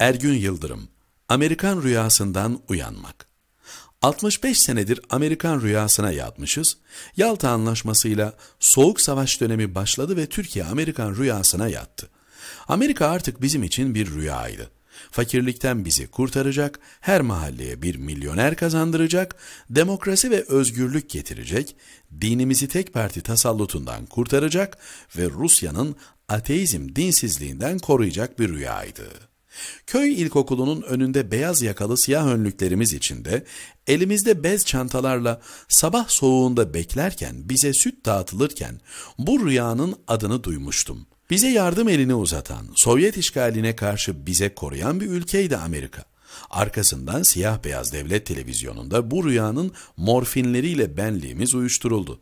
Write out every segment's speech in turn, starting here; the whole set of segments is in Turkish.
Ergün Yıldırım, Amerikan rüyasından uyanmak. 65 senedir Amerikan rüyasına yatmışız. Yalta Anlaşması'yla Soğuk Savaş dönemi başladı ve Türkiye Amerikan rüyasına yattı. Amerika artık bizim için bir rüyaydı. Fakirlikten bizi kurtaracak, her mahalleye bir milyoner kazandıracak, demokrasi ve özgürlük getirecek, dinimizi tek parti tasallutundan kurtaracak ve Rusya'nın ateizm dinsizliğinden koruyacak bir rüyaydı. Köy ilkokulunun önünde beyaz yakalı siyah önlüklerimiz içinde, elimizde bez çantalarla sabah soğuğunda beklerken bize süt dağıtılırken bu rüyanın adını duymuştum. Bize yardım elini uzatan, Sovyet işgaline karşı bize koruyan bir ülkeydi Amerika. Arkasından siyah beyaz devlet televizyonunda bu rüyanın morfinleriyle benliğimiz uyuşturuldu.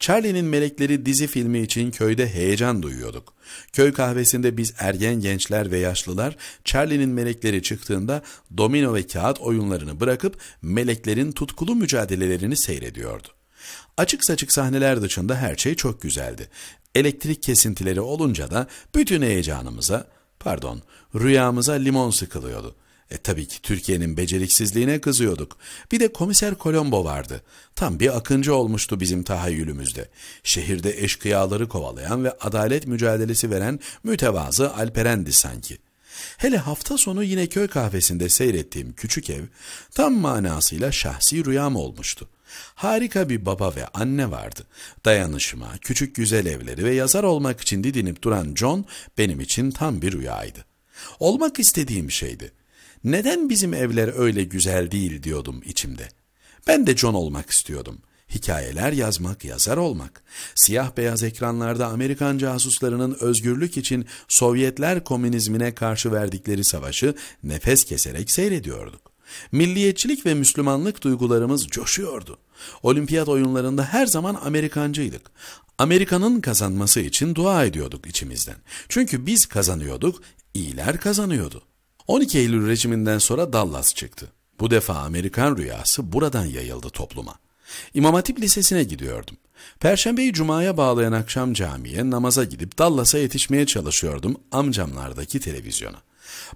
Charlie'nin Melekleri dizi filmi için köyde heyecan duyuyorduk. Köy kahvesinde biz ergen gençler ve yaşlılar Charlie'nin Melekleri çıktığında domino ve kağıt oyunlarını bırakıp meleklerin tutkulu mücadelelerini seyrediyordu. Açık saçık sahneler dışında her şey çok güzeldi. Elektrik kesintileri olunca da bütün heyecanımıza, pardon, rüyamıza limon sıkılıyordu. E tabii ki Türkiye'nin beceriksizliğine kızıyorduk. Bir de komiser Kolombo vardı. Tam bir akıncı olmuştu bizim tahayyülümüzde. Şehirde eşkıyaları kovalayan ve adalet mücadelesi veren mütevazı Alperendi sanki. Hele hafta sonu yine köy kahvesinde seyrettiğim küçük ev tam manasıyla şahsi rüyam olmuştu. Harika bir baba ve anne vardı. Dayanışma, küçük güzel evleri ve yazar olmak için didinip duran John benim için tam bir rüyaydı. Olmak istediğim şeydi neden bizim evler öyle güzel değil diyordum içimde. Ben de John olmak istiyordum. Hikayeler yazmak, yazar olmak. Siyah beyaz ekranlarda Amerikan casuslarının özgürlük için Sovyetler komünizmine karşı verdikleri savaşı nefes keserek seyrediyorduk. Milliyetçilik ve Müslümanlık duygularımız coşuyordu. Olimpiyat oyunlarında her zaman Amerikancıydık. Amerika'nın kazanması için dua ediyorduk içimizden. Çünkü biz kazanıyorduk, iyiler kazanıyordu. 12 Eylül rejiminden sonra Dallas çıktı. Bu defa Amerikan rüyası buradan yayıldı topluma. İmam Hatip Lisesi'ne gidiyordum. Perşembeyi cumaya bağlayan akşam camiye namaza gidip Dallas'a yetişmeye çalışıyordum amcamlardaki televizyona.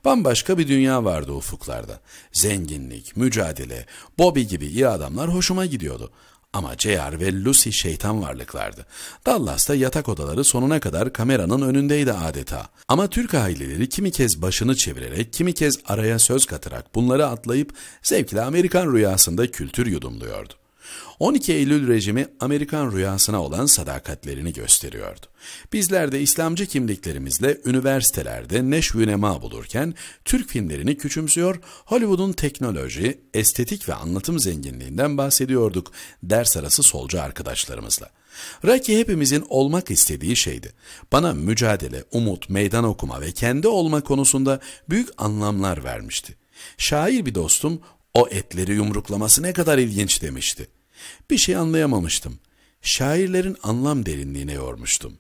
Bambaşka bir dünya vardı ufuklarda. Zenginlik, mücadele, Bobby gibi iyi adamlar hoşuma gidiyordu. Ama J.R. ve Lucy şeytan varlıklardı. Dallas'ta yatak odaları sonuna kadar kameranın önündeydi adeta. Ama Türk aileleri kimi kez başını çevirerek, kimi kez araya söz katarak bunları atlayıp zevkli Amerikan rüyasında kültür yudumluyordu. 12 Eylül rejimi Amerikan rüyasına olan sadakatlerini gösteriyordu. Bizler de İslamcı kimliklerimizle üniversitelerde neşvü nema bulurken Türk filmlerini küçümsüyor, Hollywood'un teknoloji, estetik ve anlatım zenginliğinden bahsediyorduk ders arası solcu arkadaşlarımızla. Rocky hepimizin olmak istediği şeydi. Bana mücadele, umut, meydan okuma ve kendi olma konusunda büyük anlamlar vermişti. Şair bir dostum o etleri yumruklaması ne kadar ilginç demişti. Bir şey anlayamamıştım. Şairlerin anlam derinliğine yormuştum.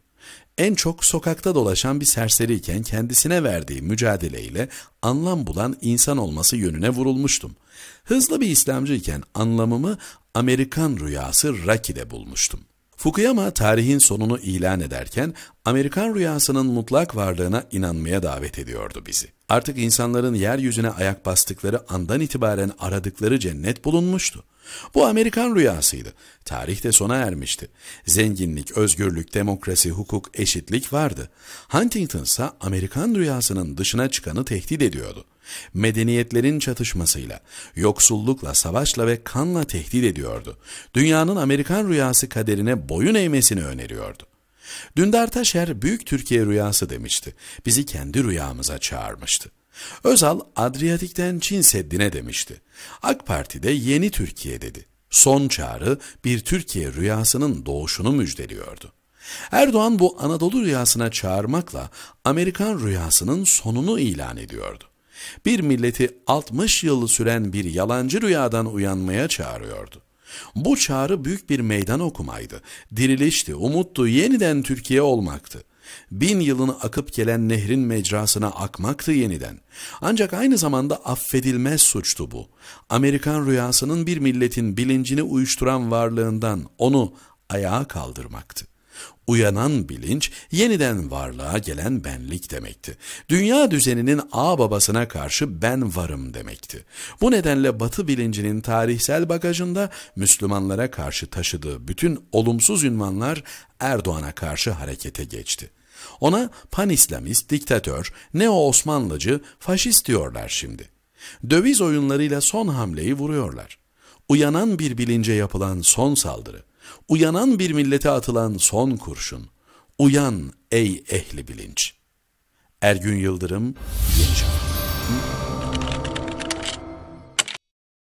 En çok sokakta dolaşan bir serseriyken kendisine verdiği mücadeleyle anlam bulan insan olması yönüne vurulmuştum. Hızlı bir İslamcıyken anlamımı Amerikan rüyası Raki'de bulmuştum. Fukuyama tarihin sonunu ilan ederken Amerikan rüyasının mutlak varlığına inanmaya davet ediyordu bizi. Artık insanların yeryüzüne ayak bastıkları andan itibaren aradıkları cennet bulunmuştu. Bu Amerikan rüyasıydı. Tarih de sona ermişti. Zenginlik, özgürlük, demokrasi, hukuk, eşitlik vardı. Huntington ise Amerikan rüyasının dışına çıkanı tehdit ediyordu. Medeniyetlerin çatışmasıyla, yoksullukla, savaşla ve kanla tehdit ediyordu. Dünyanın Amerikan rüyası kaderine boyun eğmesini öneriyordu. Dündar Taşer, Büyük Türkiye Rüyası demişti. Bizi kendi rüyamıza çağırmıştı. Özal Adriyatik'ten Çin Seddi'ne demişti. AK Parti'de yeni Türkiye dedi. Son çağrı bir Türkiye rüyasının doğuşunu müjdeliyordu. Erdoğan bu Anadolu rüyasına çağırmakla Amerikan rüyasının sonunu ilan ediyordu. Bir milleti 60 yıl süren bir yalancı rüyadan uyanmaya çağırıyordu. Bu çağrı büyük bir meydan okumaydı, dirilişti, umuttu, yeniden Türkiye olmaktı bin yılını akıp gelen nehrin mecrasına akmaktı yeniden. Ancak aynı zamanda affedilmez suçtu bu. Amerikan rüyasının bir milletin bilincini uyuşturan varlığından onu ayağa kaldırmaktı. Uyanan bilinç yeniden varlığa gelen benlik demekti. Dünya düzeninin ağ babasına karşı ben varım demekti. Bu nedenle batı bilincinin tarihsel bagajında Müslümanlara karşı taşıdığı bütün olumsuz ünvanlar Erdoğan'a karşı harekete geçti. Ona panislamist, diktatör, neo-Osmanlıcı, faşist diyorlar şimdi. Döviz oyunlarıyla son hamleyi vuruyorlar. Uyanan bir bilince yapılan son saldırı. Uyanan bir millete atılan son kurşun. Uyan ey ehli bilinç. Ergün Yıldırım, Yeni